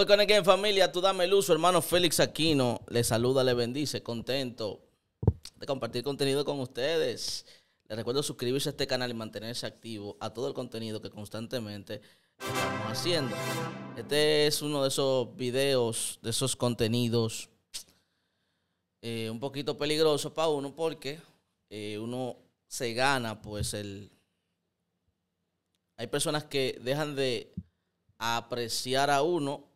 Hoy con en familia, tú dame luz, hermano Félix Aquino le saluda, le bendice, contento de compartir contenido con ustedes. Les recuerdo suscribirse a este canal y mantenerse activo a todo el contenido que constantemente estamos haciendo. Este es uno de esos videos, de esos contenidos eh, un poquito peligroso para uno porque eh, uno se gana pues el... Hay personas que dejan de apreciar a uno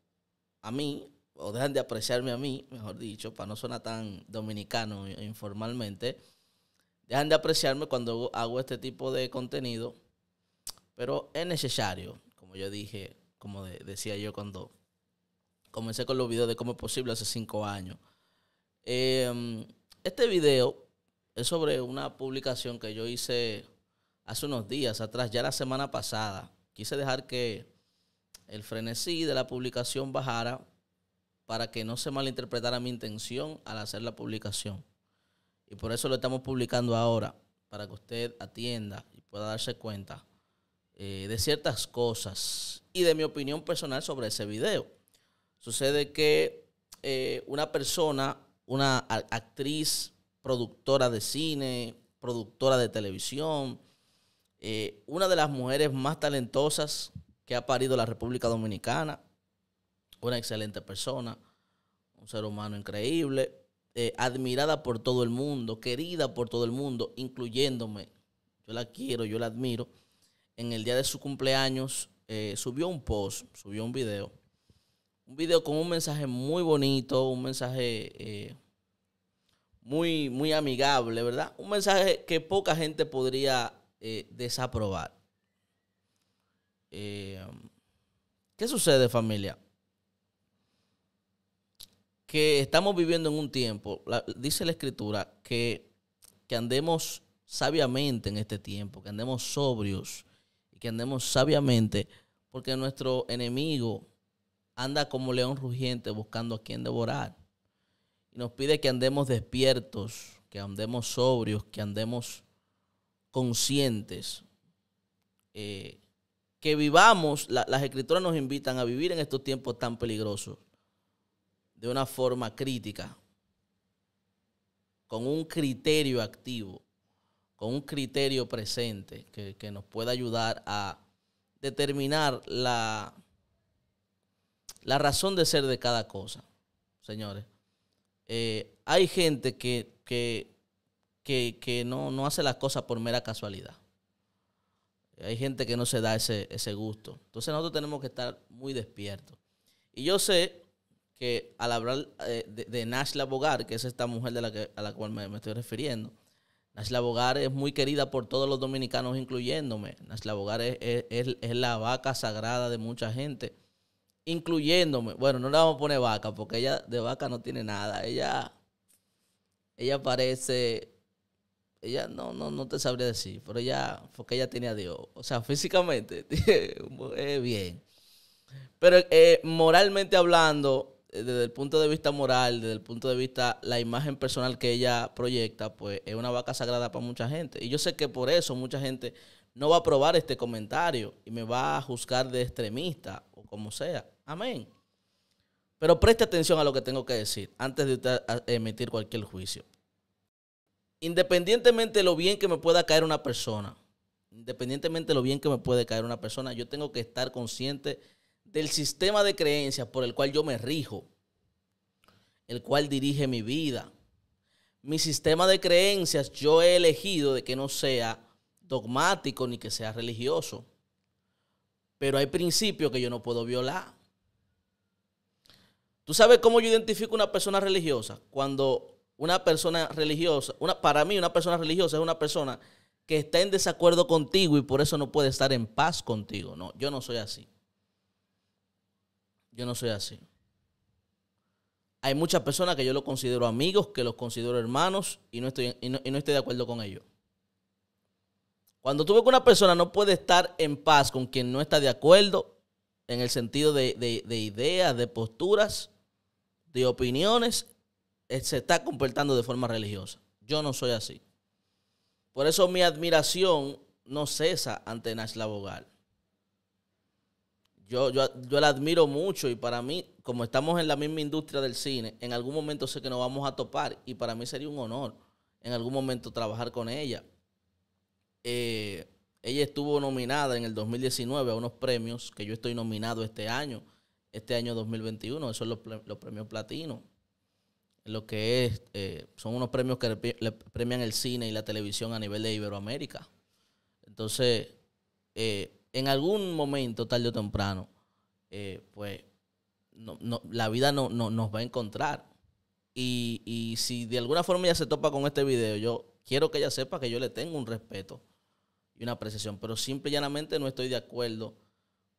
a mí, o dejan de apreciarme a mí, mejor dicho, para no sonar tan dominicano informalmente, dejan de apreciarme cuando hago este tipo de contenido, pero es necesario, como yo dije, como decía yo cuando comencé con los videos de cómo es posible hace cinco años. Em, este video es sobre una publicación que yo hice hace unos días atrás, ya la semana pasada. Quise dejar que el frenesí de la publicación bajara para que no se malinterpretara mi intención al hacer la publicación. Y por eso lo estamos publicando ahora, para que usted atienda y pueda darse cuenta eh, de ciertas cosas y de mi opinión personal sobre ese video. Sucede que eh, una persona, una actriz, productora de cine, productora de televisión, eh, una de las mujeres más talentosas que ha parido la República Dominicana. Una excelente persona, un ser humano increíble, eh, admirada por todo el mundo, querida por todo el mundo, incluyéndome. Yo la quiero, yo la admiro. En el día de su cumpleaños eh, subió un post, subió un video. Un video con un mensaje muy bonito, un mensaje eh, muy, muy amigable, ¿verdad? Un mensaje que poca gente podría desaprobar. Eh, ¿Qué sucede familia? Que estamos viviendo en un tiempo, dice la escritura, que, que andemos sabiamente en este tiempo, que andemos sobrios y que andemos sabiamente, porque nuestro enemigo anda como león rugiente buscando a quien devorar. Y nos pide que andemos despiertos, que andemos sobrios, que andemos conscientes. Eh, que vivamos, las escrituras nos invitan a vivir en estos tiempos tan peligrosos, de una forma crítica, con un criterio activo, con un criterio presente que, nos pueda ayudar a determinar la, la razón de ser de cada cosa, señores. Eh, hay gente que, que, no, no hace las cosas por mera casualidad. Hay gente que no se da ese, ese gusto. Entonces nosotros tenemos que estar muy despiertos. Y yo sé que al hablar eh, de, Nash Nashla Bogar, que es esta mujer a la cual me, estoy refiriendo, Nashla Bogar es muy querida por todos los dominicanos, incluyéndome. Nashla Bogar es, es la vaca sagrada de mucha gente, incluyéndome. Bueno, no le vamos a poner vaca, porque ella de vaca no tiene nada. Ella, ella parece ella no, no, no te sabría decir, pero ella, porque ella tenía a Dios. O sea, físicamente, bien. Pero eh, moralmente hablando, eh, desde el punto de vista moral, desde el punto de vista la imagen personal que ella proyecta, pues es una vaca sagrada para mucha gente. Y yo sé que por eso mucha gente no va a aprobar este comentario y me va a juzgar de extremista o como sea. Amén. Pero preste atención a lo que tengo que decir antes de eh, emitir cualquier juicio independientemente de lo bien que me pueda caer una persona, independientemente de lo bien que me puede caer una persona, yo tengo que estar consciente del sistema de creencias por el cual yo me rijo, el cual dirige mi vida. Mi sistema de creencias yo he elegido de que no sea dogmático ni que sea religioso. Pero hay principios que yo no puedo violar. ¿Tú sabes cómo yo identifico una persona religiosa? Cuando una persona religiosa, una, para mí una persona religiosa es una persona que está en desacuerdo contigo y por eso no puede estar en paz contigo. No, yo no soy así. Yo no soy así. Hay muchas personas que yo los considero amigos, que los considero hermanos y no estoy, estoy de acuerdo con ellos. Cuando tú ves que una persona no puede estar en paz con quien no está de acuerdo, en el sentido de, de ideas, de posturas, de opiniones, eh, se está comportando de forma religiosa. Yo no soy así. Por eso mi admiración no cesa ante Nashla Bogal. Yo, yo, la admiro mucho y para mí, como estamos en la misma industria del cine, en algún momento sé que nos vamos a topar y para mí sería un honor en algún momento trabajar con ella. Eh, ella estuvo nominada en el 2019 a unos premios que yo estoy nominado este año, este año 2021, esos son los, los premios platino lo que es, eh, son unos premios que le premian el cine y la televisión a nivel de Iberoamérica. Entonces, eh, en algún momento, tarde o temprano, eh, pues la vida no, nos va a encontrar. Y, y, si de alguna forma ella se topa con este video, yo quiero que ella sepa que yo le tengo un respeto y una apreciación, pero simple y llanamente no estoy de acuerdo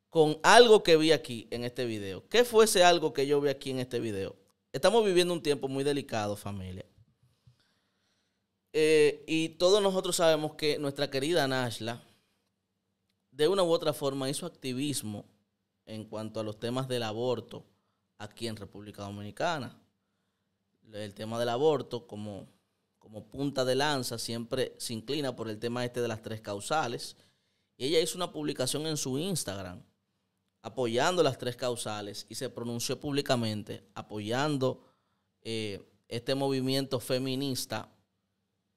con algo que vi aquí en este video. ¿Qué fuese algo que yo vi aquí en este video? Estamos viviendo un tiempo muy delicado, familia. Eh, y todos nosotros sabemos que nuestra querida Nashla, de una u otra forma, hizo activismo en cuanto a los temas del aborto aquí en República Dominicana. El tema del aborto como, como punta de lanza siempre se inclina por el tema este de las tres causales. Y ella hizo una publicación en su Instagram apoyando las tres causales y se pronunció públicamente apoyando eh, este movimiento feminista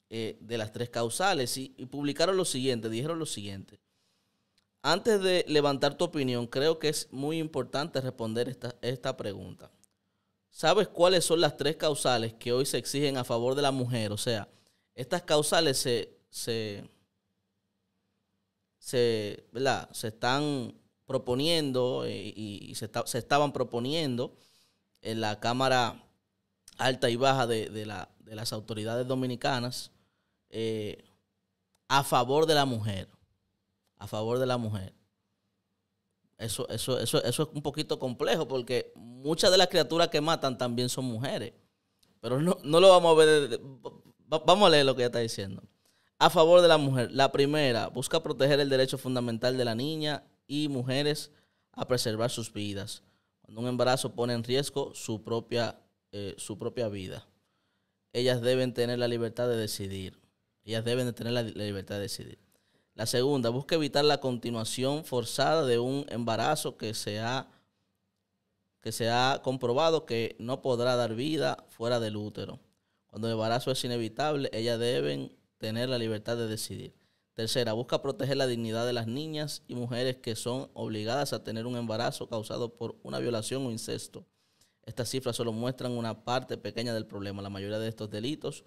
eh, de las tres causales y, publicaron lo siguiente, dijeron lo siguiente. Antes de levantar tu opinión, creo que es muy importante responder esta, esta, pregunta. ¿Sabes cuáles son las tres causales que hoy se exigen a favor de la mujer? O sea, estas causales se, se, se, ¿verdad? se están proponiendo eh, y, se, estaban proponiendo en la Cámara Alta y Baja de, la, de las autoridades dominicanas eh, a favor de la mujer. A favor de la mujer. Eso, eso, eso es un poquito complejo porque muchas de las criaturas que matan también son mujeres. Pero no, no lo vamos a ver. Vamos a leer lo que ella está diciendo. A favor de la mujer. La primera, busca proteger el derecho fundamental de la niña y mujeres a preservar sus vidas. Cuando un embarazo pone en riesgo su propia, eh, su propia vida, ellas deben tener la libertad de decidir. Ellas deben de tener la, libertad de decidir. La segunda, busca evitar la continuación forzada de un embarazo que que se ha comprobado que no podrá dar vida fuera del útero. Cuando el embarazo es inevitable, ellas deben tener la libertad de decidir. Tercera, busca proteger la dignidad de las niñas y mujeres que son obligadas a tener un embarazo causado por una violación o incesto. Estas cifras solo muestran una parte pequeña del problema. La mayoría de estos delitos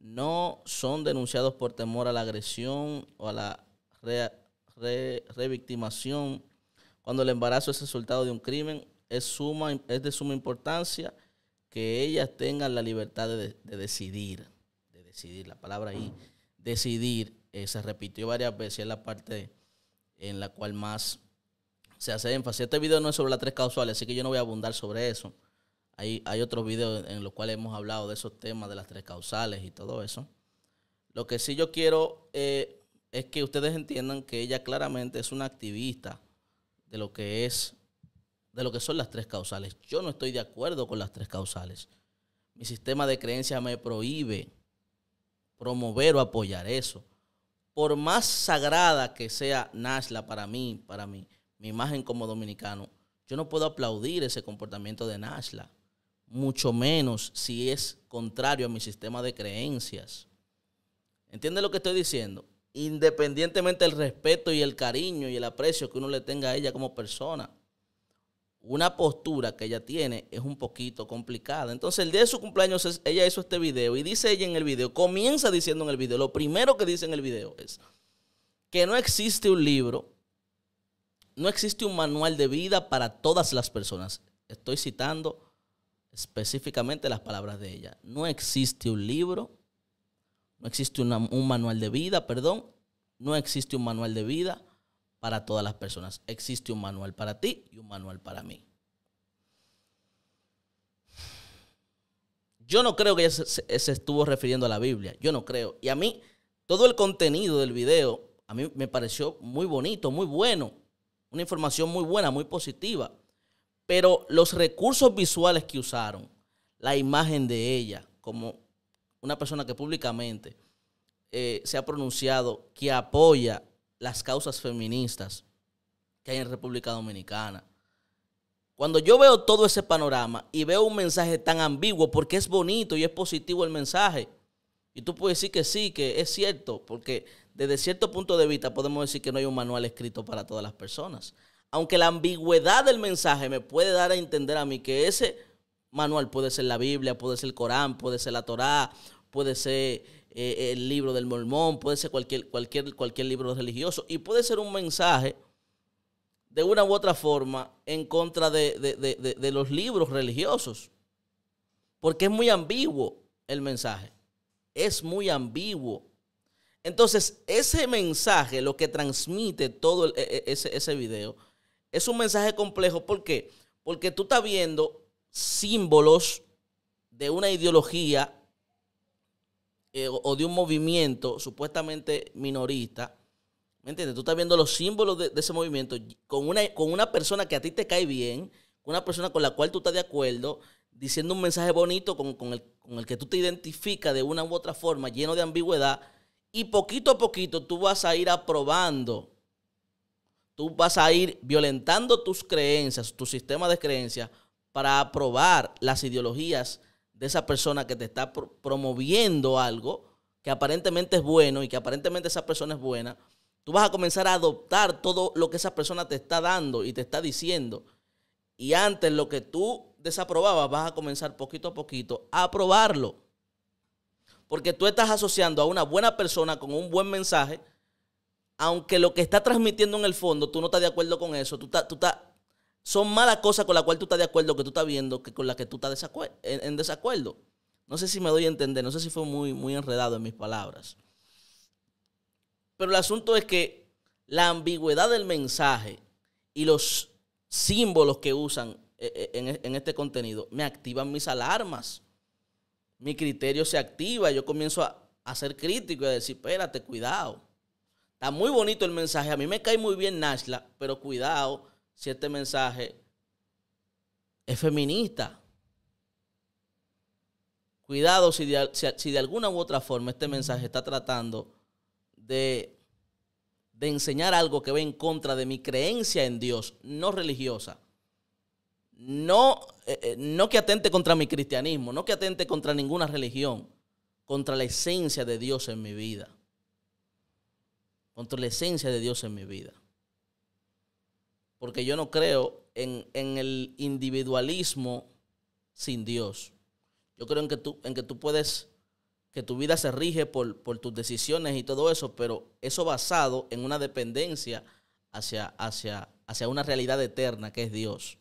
no son denunciados por temor a la agresión o a la revictimación. Cuando el embarazo es resultado de un crimen, es, suma, es de suma importancia que ellas tengan la libertad de, decidir, de decidir, la palabra ahí, decidir eh, se repitió varias veces, es la parte en la cual más se hace énfasis. Este video no es sobre las tres causales, así que yo no voy a abundar sobre eso. Hay, hay otros videos en los cuales hemos hablado de esos temas, de las tres causales y todo eso. Lo que sí yo quiero eh, es que ustedes entiendan que ella claramente es una activista de lo que es, de lo que son las tres causales. Yo no estoy de acuerdo con las tres causales. Mi sistema de creencias me prohíbe promover o apoyar eso por más sagrada que sea Nashla para mí, para mí, mi imagen como dominicano, yo no puedo aplaudir ese comportamiento de Nashla, mucho menos si es contrario a mi sistema de creencias. ¿Entiendes lo que estoy diciendo? Independientemente del respeto y el cariño y el aprecio que uno le tenga a ella como persona una postura que ella tiene es un poquito complicada. Entonces, el día de su cumpleaños, ella hizo este video y dice ella en el video, comienza diciendo en el video, lo primero que dice en el video es que no existe un libro, no existe un manual de vida para todas las personas. Estoy citando específicamente las palabras de ella. No existe un libro, no existe un manual de vida, perdón, no existe un manual de vida para todas las personas. Existe un manual para ti y un manual para mí. Yo no creo que se, estuvo refiriendo a la Biblia. Yo no creo. Y a mí, todo el contenido del video, a mí me pareció muy bonito, muy bueno. Una información muy buena, muy positiva. Pero los recursos visuales que usaron, la imagen de ella, como una persona que públicamente eh, se ha pronunciado, que apoya las causas feministas que hay en República Dominicana. Cuando yo veo todo ese panorama y veo un mensaje tan ambiguo, porque es bonito y es positivo el mensaje, y tú puedes decir que sí, que es cierto, porque desde cierto punto de vista podemos decir que no hay un manual escrito para todas las personas. Aunque la ambigüedad del mensaje me puede dar a entender a mí que ese manual puede ser la Biblia, puede ser el Corán, puede ser la Torá, puede ser eh, el libro del mormón, puede ser cualquier, cualquier, cualquier libro religioso y puede ser un mensaje de una u otra forma en contra de, los libros religiosos. Porque es muy ambiguo el mensaje. Es muy ambiguo. Entonces, ese mensaje, lo que transmite todo e, e, ese, ese video, es un mensaje complejo. ¿Por qué? Porque tú estás viendo símbolos de una ideología eh, o de un movimiento supuestamente minorista, ¿me entiendes? Tú estás viendo los símbolos de, ese movimiento con una, con una persona que a ti te cae bien, con una persona con la cual tú estás de acuerdo, diciendo un mensaje bonito con, el, con el que tú te identificas de una u otra forma, lleno de ambigüedad, y poquito a poquito tú vas a ir aprobando tú vas a ir violentando tus creencias, tu sistema de creencias, para aprobar las ideologías de esa persona que te está promoviendo algo que aparentemente es bueno y que aparentemente esa persona es buena, tú vas a comenzar a adoptar todo lo que esa persona te está dando y te está diciendo. Y antes lo que tú desaprobabas, vas a comenzar poquito a poquito a aprobarlo. Porque tú estás asociando a una buena persona con un buen mensaje, aunque lo que está transmitiendo en el fondo, tú no estás de acuerdo con eso, tú estás, tú estás son malas cosas con las cuales tú estás de acuerdo, que tú estás viendo, que con las que tú estás en, desacuerdo. No sé si me doy a entender, no sé si fue muy, muy enredado en mis palabras. Pero el asunto es que la ambigüedad del mensaje y los símbolos que usan eh, eh, e, en, este contenido me activan mis alarmas. Mi criterio se activa, yo comienzo a, a ser crítico y a decir, espérate, cuidado. Está muy bonito el mensaje, a mí me cae muy bien Nashla, pero cuidado si este mensaje es feminista. Cuidado si de, alguna u otra forma este mensaje está tratando de, enseñar algo que va en contra de mi creencia en Dios, no religiosa. No, eh, eh, no, que atente contra mi cristianismo, no que atente contra ninguna religión, contra la esencia de Dios en mi vida. Contra la esencia de Dios en mi vida porque yo no creo en, el individualismo sin Dios. Yo creo en que tú, en que tú puedes, que tu vida se rige por, tus decisiones y todo eso, pero eso basado en una dependencia hacia, hacia, hacia una realidad eterna que es Dios.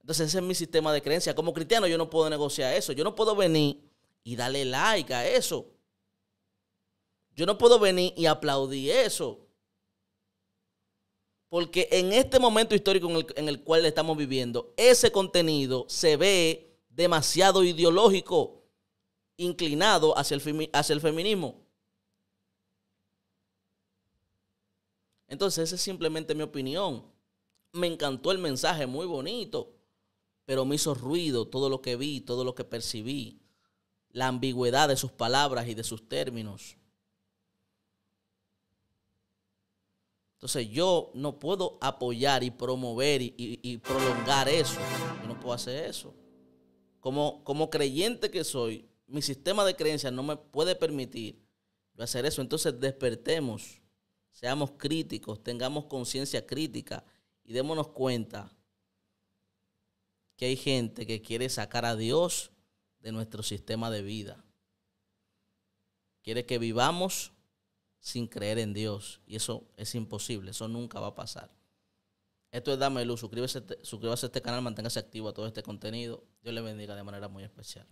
Entonces ese es mi sistema de creencia. Como cristiano yo no puedo negociar eso. Yo no puedo venir y darle like a eso. Yo no puedo venir y aplaudir eso. Porque en este momento histórico en el, cual estamos viviendo, ese contenido se ve demasiado ideológico, inclinado hacia el, hacia el feminismo. Entonces, esa es simplemente mi opinión. Me encantó el mensaje, muy bonito, pero me hizo ruido todo lo que vi, todo lo que percibí, la ambigüedad de sus palabras y de sus términos. Entonces yo no puedo apoyar y promover y, prolongar eso. Yo no puedo hacer eso. Como, como creyente que soy, mi sistema de creencias no me puede permitir hacer eso. Entonces despertemos, seamos críticos, tengamos conciencia crítica y démonos cuenta que hay gente que quiere sacar a Dios de nuestro sistema de vida. Quiere que vivamos sin creer en Dios. Y eso es imposible, eso nunca va a pasar. Esto es Dame Luz, suscríbase, este, suscríbase a este canal, manténgase activo a todo este contenido. Dios le bendiga de manera muy especial.